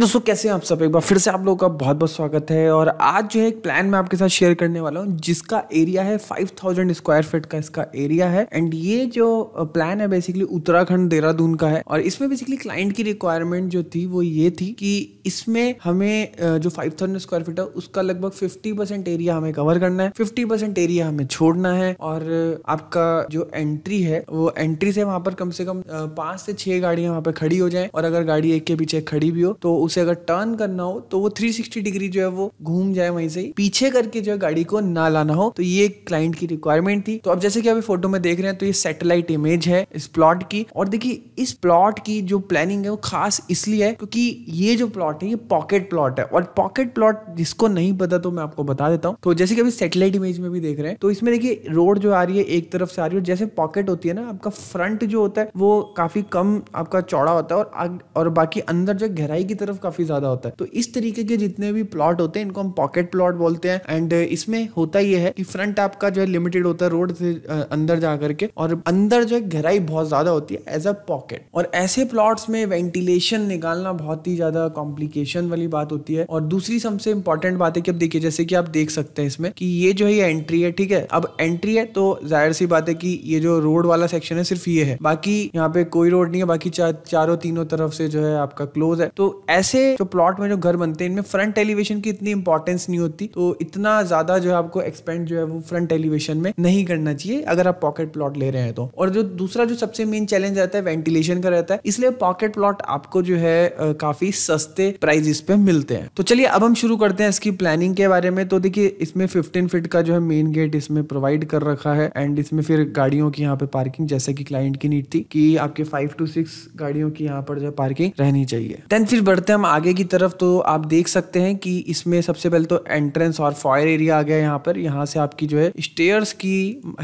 दोस्तों कैसे हैं आप सब एक बार फिर से आप लोगों का बहुत बहुत स्वागत है और आज जो है एक प्लान मैं आपके साथ शेयर करने वाला हूँ जिसका एरिया है 5000 स्क्वायर फीट का इसका एरिया है एंड ये जो प्लान है बेसिकली उत्तराखंड देहरादून का है और इसमें बेसिकली क्लाइंट की रिक्वायरमेंट जो थी वो ये थी कि इसमें हमें जो फाइव स्क्वायर फीट है उसका लगभग फिफ्टी एरिया हमें कवर करना है फिफ्टी एरिया हमें छोड़ना है और आपका जो एंट्री है वो एंट्री से वहां पर कम से कम पांच से छह गाड़ियां वहां पर खड़ी हो जाए और अगर गाड़ी एक के पीछे खड़ी भी हो तो उसे अगर टर्न करना हो तो वो 360 डिग्री जो है वो घूम जाए वहीं से ही पीछे करके जो है गाड़ी को ना लाना हो तो ये क्लाइंट की रिक्वायरमेंट थी तो अब जैसे कि अभी फोटो में देख रहे हैं तो ये सैटेलाइट इमेज है इस प्लॉट की और देखिए इस प्लॉट की जो प्लानिंग है वो खास इसलिए है क्योंकि ये जो प्लॉट है ये पॉकेट प्लॉट है और पॉकेट प्लॉट जिसको नहीं पता तो मैं आपको बता देता हूँ तो जैसे कि अभी सेटेलाइट इमेज में भी देख रहे हैं तो इसमें देखिए रोड जो आ रही है एक तरफ से आ रही है जैसे पॉकेट होती है ना आपका फ्रंट जो होता है वो काफी कम आपका चौड़ा होता है और और बाकी अंदर जो गहराई की तरफ तरफ काफी ज्यादा होता है तो इस तरीके के जितने भी प्लॉट होते हैं इनको हम पॉकेट प्लॉट बोलते हैं एंड uh, इसमें होता यह है कि फ्रंट आपका जो है लिमिटेड होता है रोड से uh, अंदर जा करके और अंदर जो है गहराई बहुत ज्यादा होती है एज अ पॉकेट और ऐसे प्लॉट्स में वेंटिलेशन निकालना बहुत ही ज्यादा कॉम्प्लिकेशन वाली बात होती है और दूसरी सबसे इंपॉर्टेंट बात है कि अब देखिए जैसे कि आप देख सकते हैं इसमें कि ये जो है एंट्री है ठीक है अब एंट्री है तो जाहिर सी बात है कि ये जो रोड वाला सेक्शन है सिर्फ ये है बाकी यहाँ पे कोई रोड नहीं है बाकी चार चारों तीनों तरफ से जो है आपका क्लोज है तो ऐसे ऐसे जो प्लॉट में जो घर बनते हैं इनमें फ्रंट एलिवेशन की इतनी इंपॉर्टेंस नहीं होती तो इतना ज्यादा जो है आपको एक्सपेंड जो है वो फ्रंट एलिवेशन में नहीं करना चाहिए अगर आप पॉकेट प्लॉट ले रहे हैं तो और जो दूसरा जो सबसे मेन चैलेंज रहता है वेंटिलेशन का रहता है इसलिए पॉकेट प्लॉट आपको जो है काफी सस्ते प्राइजेस पे मिलते हैं तो चलिए अब हम शुरू करते हैं इसकी प्लानिंग के बारे में तो देखिए इसमें फिफ्टीन फिट का जो है मेन गेट इसमें प्रोवाइड कर रखा है एंड इसमें फिर गाड़ियों की यहाँ पे पार्किंग जैसे कि क्लाइंट की नीड थी कि आपके फाइव टू सिक्स गाड़ियों की यहाँ पर जो पार्किंग रहनी चाहिए देन फिर बढ़ते बढ़ते हम आगे की तरफ तो आप देख सकते हैं कि इसमें सबसे पहले तो एंट्रेंस और फॉयर एरिया आ गया यहाँ पर यहाँ से आपकी जो है स्टेयर्स की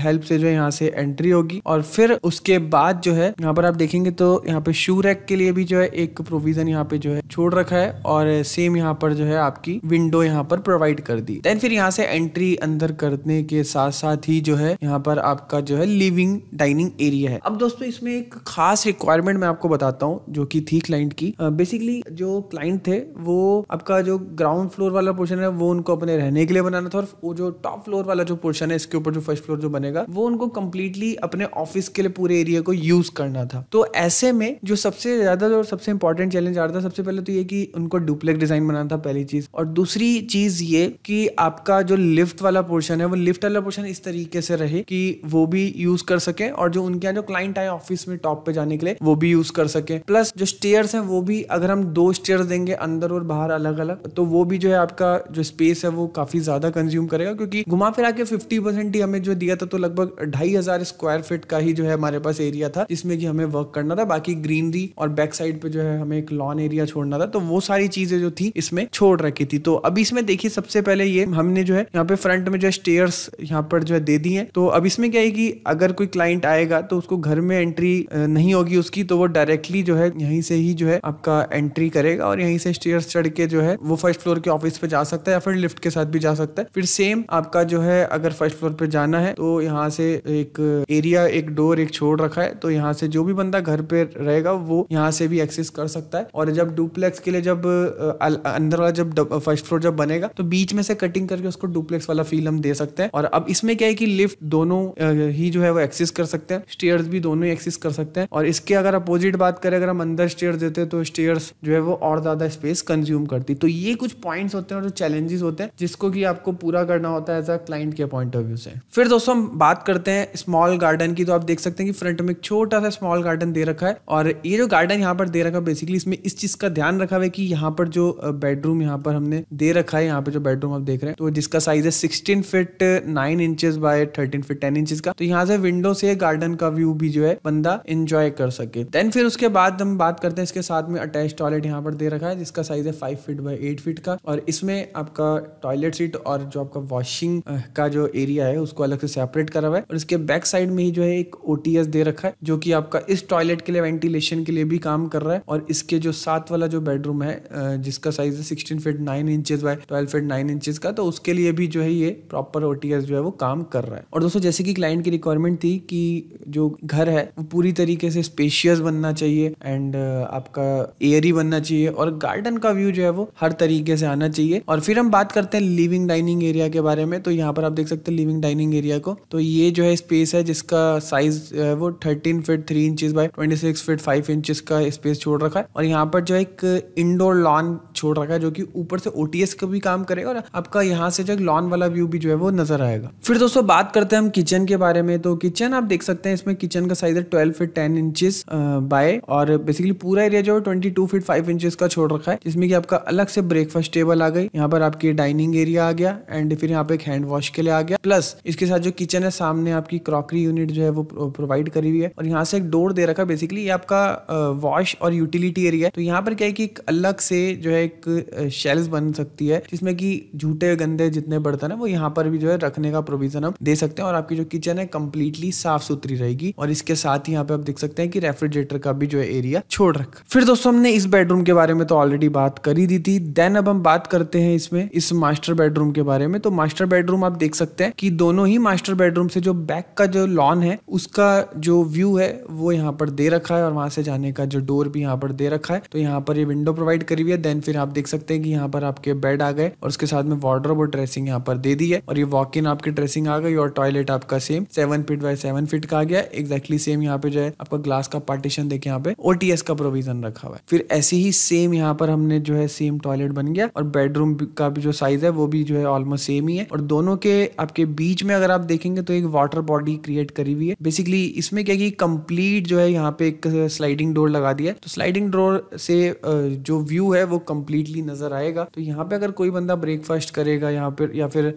हेल्प से जो है यहाँ से एंट्री होगी और फिर उसके बाद जो है यहाँ पर आप देखेंगे तो यहाँ पे शू रैक के लिए भी जो है एक प्रोविजन यहाँ पे जो है छोड़ रखा है और सेम यहाँ पर जो है आपकी विंडो यहाँ पर प्रोवाइड कर दी देन फिर यहाँ से एंट्री अंदर करने के साथ साथ ही जो है यहाँ पर आपका जो है लिविंग डाइनिंग एरिया है अब दोस्तों इसमें एक खास रिक्वायरमेंट मैं आपको बताता हूँ जो की थी क्लाइंट की बेसिकली जो क्लाइंट थे वो आपका जो ग्राउंड फ्लोर वाला पोर्शन है वो उनको अपने रहने के लिए बनाना था और वो जो टॉप फ्लोर वाला जो पोर्शन है इसके ऊपर जो फर्स्ट फ्लोर जो बनेगा वो उनको कम्प्लीटली अपने ऑफिस के लिए पूरे एरिया को यूज करना था तो ऐसे में जो सबसे ज्यादा और सबसे इंपॉर्टेंट चैलेंज आ रहा था सबसे पहले तो ये कि उनको डुप्लेक्स डिजाइन बनाना था पहली चीज और दूसरी चीज ये कि आपका जो लिफ्ट वाला पोर्शन है वो लिफ्ट वाला पोर्शन इस तरीके से रहे कि वो भी यूज कर सके और जो उनके यहाँ जो क्लाइंट आए ऑफिस में टॉप पे जाने के लिए वो भी यूज कर सके प्लस जो स्टेयर्स हैं वो भी अगर हम दो पोस्टर्स देंगे अंदर और बाहर अलग अलग तो वो भी जो है आपका जो स्पेस है वो काफ़ी ज़्यादा कंज्यूम करेगा क्योंकि घुमा फिरा के फिफ्टी परसेंट ही हमें जो दिया था तो लगभग ढाई हज़ार स्क्वायर फीट का ही जो है हमारे पास एरिया था जिसमें कि हमें वर्क करना था बाकी ग्रीनरी और बैक साइड पे जो है हमें एक लॉन एरिया छोड़ना था तो वो सारी चीज़ें जो थी इसमें छोड़ रखी थी तो अभी इसमें देखिए सबसे पहले ये हमने जो है यहाँ पे फ्रंट में जो है स्टेयर्स यहाँ पर जो है दे दी है तो अब इसमें क्या है कि अगर कोई क्लाइंट आएगा तो उसको घर में एंट्री नहीं होगी उसकी तो वो डायरेक्टली जो है यहीं से ही जो है आपका एंट्री करेगा रहेगा और यहीं से स्टेयर चढ़ के जो है वो फर्स्ट फ्लोर के ऑफिस पे जा सकता है या फिर लिफ्ट के साथ भी जा सकता है फिर सेम आपका जो है अगर फर्स्ट फ्लोर पे जाना है तो यहाँ से एक एरिया एक डोर एक छोड़ रखा है तो यहाँ से जो भी बंदा घर पे रहेगा वो यहाँ से भी एक्सेस कर सकता है और जब डुप्लेक्स के लिए जब अंदर वाला जब फर्स्ट फ्लोर जब बनेगा तो बीच में से कटिंग करके उसको डुप्लेक्स वाला फील हम दे सकते हैं और अब इसमें क्या है कि लिफ्ट दोनों ही जो है वो एक्सेस कर सकते हैं स्टेयर्स भी दोनों ही एक्सेस कर सकते हैं और इसके अगर अपोजिट बात करें अगर हम अंदर स्टेयर देते हैं तो स्टेयर्स जो है वो और ज़्यादा स्पेस कंज्यूम करती तो ये कुछ पॉइंट्स होते हैं और जो चैलेंजेस होते हैं जिसको कि आपको पूरा करना होता है एज अ क्लाइंट के पॉइंट ऑफ व्यू से फिर दोस्तों हम बात करते हैं स्मॉल गार्डन की तो आप देख सकते हैं कि फ्रंट में एक छोटा सा स्मॉल गार्डन दे रखा है और ये जो गार्डन यहाँ पर दे रखा है बेसिकली इसमें इस चीज़ का ध्यान रखा हुआ है कि यहाँ पर जो बेडरूम यहाँ पर हमने दे रखा है यहाँ पर जो बेडरूम आप देख रहे हैं तो जिसका साइज है sixteen feet nine inches by thirteen feet ten inches का तो यहाँ से विंडो से गार्डन का व्यू भी जो है बंदा इंजॉय कर सके देन फिर उसके बाद हम बात करते हैं इसके साथ में अटैच टॉयलेट यहाँ पर कबर्ड दे रखा है जिसका साइज है five feet by eight feet का और इसमें आपका टॉयलेट सीट और जो आपका वॉशिंग का जो एरिया है उसको अलग से सेपरेट करा हुआ है और इसके बैक साइड में ही जो है एक ओटीएस दे रखा है जो कि आपका इस टॉयलेट के लिए वेंटिलेशन के लिए भी काम कर रहा है और इसके जो सात वाला जो बेडरूम है जिसका साइज है sixteen feet nine inch by twelve feet nine inches का तो उसके लिए भी जो है ये प्रॉपर ओ जो है वो काम कर रहा है और दोस्तों जैसे कि क्लाइंट की रिक्वायरमेंट थी कि जो घर है वो पूरी तरीके से स्पेशियस बनना चाहिए एंड आपका एयरी बनना चाहिए चाहिए और गार्डन का व्यू जो है वो हर तरीके से आना चाहिए और फिर हम बात करते हैं लिविंग डाइनिंग एरिया के बारे में तो यहाँ पर आप देख सकते हैं लिविंग डाइनिंग एरिया को तो ये जो है स्पेस है जिसका साइज है वो thirteen feet three inches by twenty six feet five inch का स्पेस छोड़ रखा है और यहाँ पर जो एक इंडोर लॉन छोड़ रखा है जो कि ऊपर से ओटीएस का भी काम करेगा और आपका यहाँ से जो लॉन वाला व्यू भी जो है वो नजर आएगा फिर दोस्तों बात करते हैं हम किचन के बारे में तो किचन आप देख सकते हैं इसमें किचन का साइज है twelve feet ten inches by और बेसिकली पूरा एरिया जो है twenty two feet five inch inches का छोड़ रखा है जिसमें कि आपका अलग से ब्रेकफास्ट टेबल आ गई यहाँ पर आपकी डाइनिंग एरिया आ गया एंड फिर यहाँ पे एक हैंड वॉश के लिए आ गया प्लस इसके साथ जो किचन है सामने आपकी क्रॉकरी यूनिट जो है वो प्रोवाइड करी हुई है और यहाँ से एक डोर दे रखा है बेसिकली ये आपका वॉश और यूटिलिटी एरिया है तो यहाँ पर क्या है कि एक अलग से जो है एक शेल्फ बन सकती है जिसमें कि झूठे गंदे जितने बर्तन है वो यहाँ पर भी जो है रखने का प्रोविजन हम दे सकते हैं और आपकी जो किचन है कम्प्लीटली साफ सुथरी रहेगी और इसके साथ ही यहाँ पे आप देख सकते हैं कि रेफ्रिजरेटर का भी जो है एरिया छोड़ रखा फिर दोस्तों हमने इस बेडरूम के बारे में तो ऑलरेडी बात कर ही दी थी देन अब हम बात करते हैं इसमें इस मास्टर बेडरूम के बारे में तो मास्टर बेडरूम आप देख सकते हैं कि दोनों ही मास्टर बेडरूम से जो बैक का जो लॉन है उसका जो व्यू है वो यहाँ पर दे रखा है और वहां से जाने का जो डोर भी यहाँ पर दे रखा है तो यहाँ पर ये विंडो प्रोवाइड करी हुई है देन फिर आप देख सकते हैं कि यहाँ पर आपके बेड आ गए और उसके साथ में वार्ड्रोब और ड्रेसिंग यहाँ पर दे दी है और ये वॉक इन आपकी ड्रेसिंग आ गई और टॉयलेट आपका same seven feet by seven feet का आ गया एक्जैक्टली सेम यहाँ पे जो है आपका ग्लास का पार्टीशन देखे यहाँ पे ओटीएस का प्रोविजन रखा हुआ है फिर ऐसी ही सेम यहाँ पर हमने जो है सेम टॉयलेट बन गया और बेडरूम का भी जो साइज है वो भी जो है ऑलमोस्ट सेम ही है और दोनों के आपके बीच में अगर आप देखेंगे तो एक वाटर बॉडी क्रिएट करी हुई है बेसिकली इसमें क्या की कंप्लीट जो है यहाँ पे एक स्लाइडिंग डोर लगा दिया है तो स्लाइडिंग डोर से जो व्यू है वो कम्प्लीटली नजर आएगा तो यहाँ पे अगर कोई बंदा ब्रेकफास्ट करेगा यहाँ पर या फिर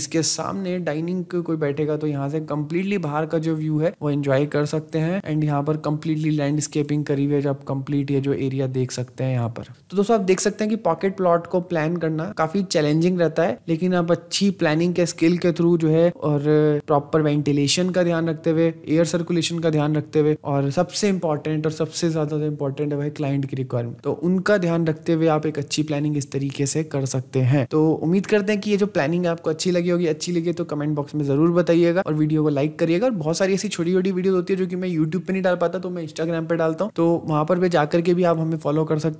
इसके सामने डाइनिंग कोई बैठेगा तो यहाँ से कम्प्लीटली बाहर का जो व्यू है वो एंजॉय कर सकते हैं एंड यहाँ पर कम्प्लीटली लैंडस्केपिंग करी हुई है जो आप कम्प्लीट ये जो एरिया देख सकते हैं हैं यहाँ पर तो दोस्तों आप देख सकते हैं कि पॉकेट प्लॉट को प्लान करना काफी चैलेंजिंग रहता है लेकिन आप अच्छी प्लानिंग के स्किल के थ्रू जो है और प्रॉपर वेंटिलेशन का ध्यान रखते हुए एयर सर्कुलेशन का ध्यान रखते हुए और सबसे इंपॉर्टेंट और सबसे ज्यादा इंपॉर्टेंट है भाई क्लाइंट की रिक्वायरमेंट तो उनका ध्यान रखते हुए आप एक अच्छी प्लानिंग इस तरीके से कर सकते हैं तो उम्मीद करते हैं कि ये जो प्लानिंग आपको अच्छी लगी होगी अच्छी लगी तो कमेंट बॉक्स में जरूर बताइएगा और वीडियो को लाइक करिएगा और बहुत सारी ऐसी छोटी छोटी वीडियो होती है जो कि मैं यूट्यूब पर नहीं डाल पाता तो मैं इंस्टाग्राम पर डालता हूँ तो वहां पर भी जाकर के भी आप हमें फॉलो कर सकते